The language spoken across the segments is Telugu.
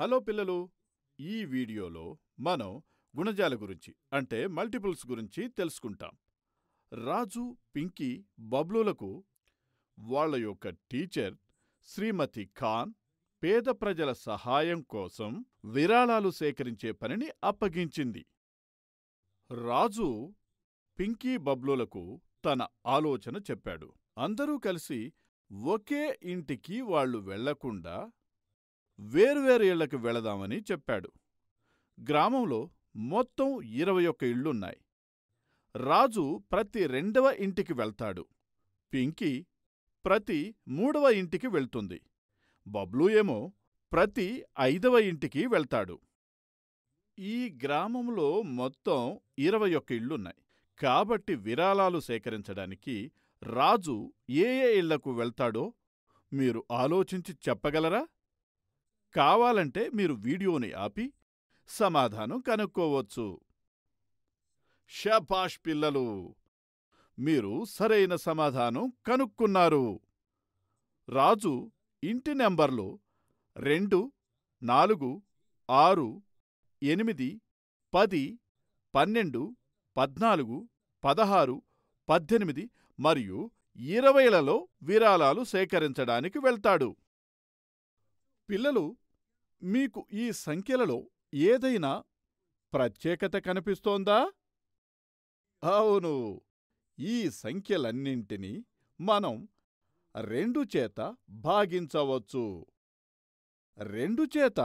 హలో పిల్లలు ఈ వీడియోలో మనం గుణజాల గురించి అంటే మల్టిపుల్స్ గురించి తెలుసుకుంటాం రాజు పింకీ బబ్లులకు వాళ్ళ యొక్క టీచర్ శ్రీమతి ఖాన్ పేద ప్రజల సహాయం కోసం విరాళాలు సేకరించే పనిని అప్పగించింది రాజు పింకీ బబ్లులకు తన ఆలోచన చెప్పాడు అందరూ కలిసి ఒకే ఇంటికి వాళ్ళు వెళ్లకుండా వేర్వేరు ఇళ్లకు వెళదామని చెప్పాడు గ్రామంలో మొత్తం ఇరవై ఒక్క ఇళ్లున్నాయి రాజు ప్రతి రెండవ ఇంటికి వెళ్తాడు పింకీ ప్రతి మూడవ ఇంటికి వెళ్తుంది బబ్లూ ఏమో ప్రతి ఐదవ ఇంటికి వెళ్తాడు ఈ గ్రామంలో మొత్తం ఇరవై ఒక్క ఇళ్లున్నాయి కాబట్టి విరాళాలు సేకరించడానికి రాజు ఏ ఏ ఇళ్లకు వెళ్తాడో మీరు ఆలోచించి చెప్పగలరా కావాలంటే మీరు వీడియోని ఆపి సమాధానం కనుక్కోవచ్చు షపాష్ పిల్లలు మీరు సరైన సమాధానం కనుక్కున్నారు రాజు ఇంటి నెంబర్లు రెండు నాలుగు ఆరు ఎనిమిది పది పన్నెండు పద్నాలుగు పదహారు పద్దెనిమిది మరియు ఇరవైలలో విరాళాలు సేకరించడానికి వెళ్తాడు పిల్లలు మీకు ఈ సంఖ్యలలో ఏదైనా ప్రత్యేకత కనిపిస్తోందా అవును ఈ సంఖ్యలన్నింటినీ మనం రెండు చేత భాగించవచ్చు రెండు చేత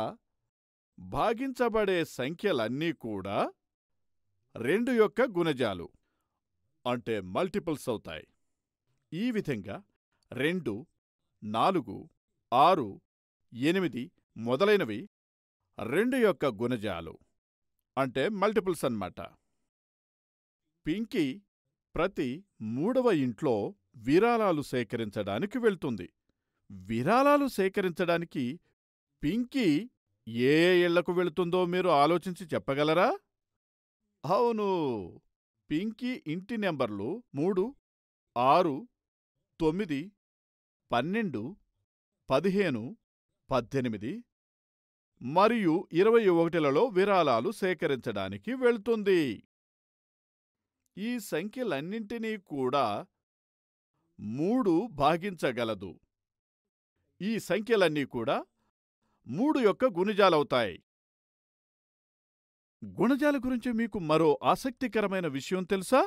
భాగించబడే సంఖ్యలన్నీ కూడా రెండు యొక్క గుణజాలు అంటే మల్టిపుల్స్ అవుతాయి ఈ విధంగా రెండు నాలుగు ఆరు ఎనిమిది మొదలైనవి రెండు యొక్క గుణజాలు అంటే మల్టిపుల్స్ అన్నమాట పింకీ ప్రతి మూడవ ఇంట్లో విరాళాలు సేకరించడానికి వెళ్తుంది విరాళాలు సేకరించడానికి పింకీ ఏ ఇళ్లకు వెళుతుందో మీరు ఆలోచించి చెప్పగలరా అవును పింకీ ఇంటి నెంబర్లు మూడు ఆరు తొమ్మిది పన్నెండు పదిహేను పద్దెనిమిది మరియు ఇరవై ఒకటిలలో విరాళాలు సేకరించడానికి వెళ్తుంది ఈ సంఖ్యలన్నింటినీ కూడా మూడు భాగించగలదు ఈ సంఖ్యలన్నీ కూడా మూడు యొక్క గుణజాలవుతాయి గుణజాల గురించి మీకు మరో ఆసక్తికరమైన విషయం తెలుసా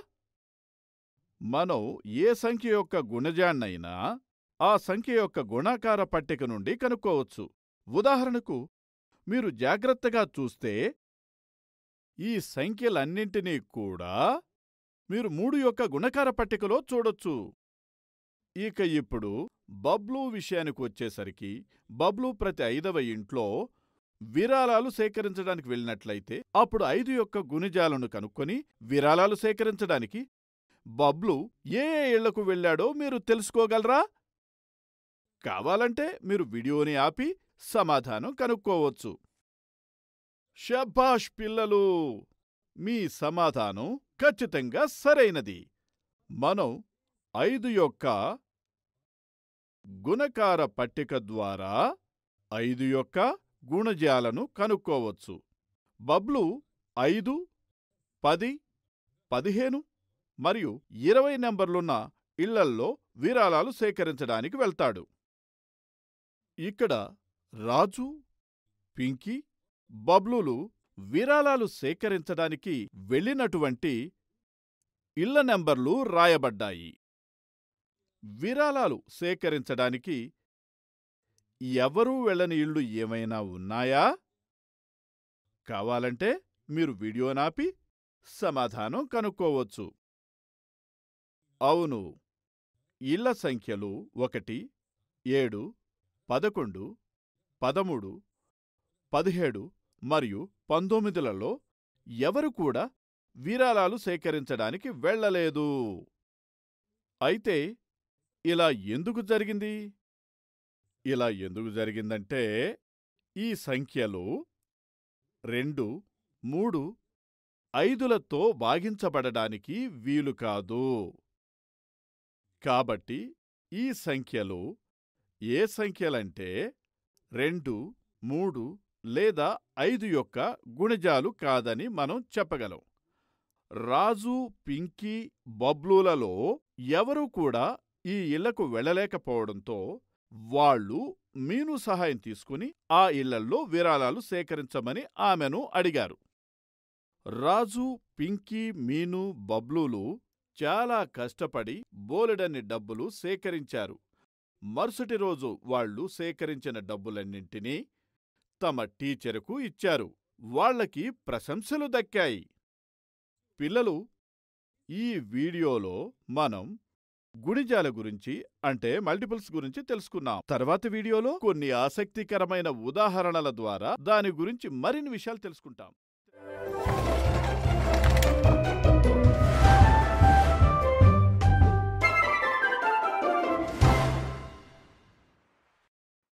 మనం ఏ సంఖ్య యొక్క గుణజాన్నైనా ఆ సంఖ్య యొక్క గుణాకార పట్టిక నుండి కనుక్కోవచ్చు ఉదాహరణకు మీరు జాగ్రత్తగా చూస్తే ఈ సంఖ్యలన్నింటినీ కూడా మీరు మూడు యొక్క గుణకార పట్టికలో చూడొచ్చు ఇక ఇప్పుడు బబ్లూ విషయానికి వచ్చేసరికి బబ్లూ ప్రతి ఐదవ ఇంట్లో విరాళాలు సేకరించడానికి వెళ్ళినట్లయితే అప్పుడు ఐదు యొక్క గుణిజాలను కనుక్కొని విరాళాలు సేకరించడానికి బబ్లు ఏ ఏ ఇళ్లకు వెళ్ళాడో మీరు తెలుసుకోగలరా కావాలంటే మీరు వీడియోని ఆపి సమాధానం కనుక్కోవచ్చు షబాష్ పిల్లలు మీ సమాధానం ఖచ్చితంగా సరైనది మనం ఐదు యొక్క గుణకార పట్టిక ద్వారా ఐదు యొక్క గుణజాలను కనుక్కోవచ్చు బబ్లు ఐదు పది పదిహేను మరియు ఇరవై నెంబర్లున్న ఇళ్లల్లో విరాళాలు సేకరించడానికి వెళ్తాడు ఇక్కడ రాజు పింకీ బబ్లూలు విరాళాలు సేకరించడానికి వెళ్ళినటువంటి ఇళ్ల నెంబర్లు రాయబడ్డాయి విరాళాలు సేకరించడానికి ఎవరూ వెళ్ళని ఇళ్ళు ఏమైనా ఉన్నాయా కావాలంటే మీరు వీడియో నాపి సమాధానం కనుక్కోవచ్చు అవును ఇళ్ల సంఖ్యలు ఒకటి ఏడు పదకొండు పదమూడు పదిహేడు మరియు పంతొమ్మిదిలలో ఎవరు కూడా వీరాలాలు సేకరించడానికి వెళ్లలేదు అయితే ఇలా ఎందుకు జరిగింది ఇలా ఎందుకు జరిగిందంటే ఈ సంఖ్యలు రెండు మూడు ఐదులతో భాగించబడడానికి వీలుకాదు కాబట్టి ఈ సంఖ్యలు ఏ సంఖ్యలంటే రెండు మూడు లేదా ఐదు యొక్క గుణజాలు కాదని మనం చెప్పగలం రాజు పింకీ బబ్లూలలో ఎవరూ కూడా ఈ ఇళ్లకు వెళ్ళలేకపోవడంతో వాళ్ళు మీను సహాయం తీసుకుని ఆ ఇళ్లల్లో విరాళాలు సేకరించమని ఆమెను అడిగారు రాజు పింకీ మీను బబ్లూలు చాలా కష్టపడి బోలెడన్ని డబ్బులు సేకరించారు మరుసటి రోజు వాళ్లు సేకరించిన డబ్బులన్నింటినీ తమ టీచరుకు ఇచ్చారు వాళ్లకి ప్రశంసలు దక్కాయి పిల్లలు ఈ వీడియోలో మనం గుణిజాల గురించి అంటే మల్టిపుల్స్ గురించి తెలుసుకున్నాం తర్వాత వీడియోలో కొన్ని ఆసక్తికరమైన ఉదాహరణల ద్వారా దాని గురించి మరిన్ని విషయాలు తెలుసుకుంటాం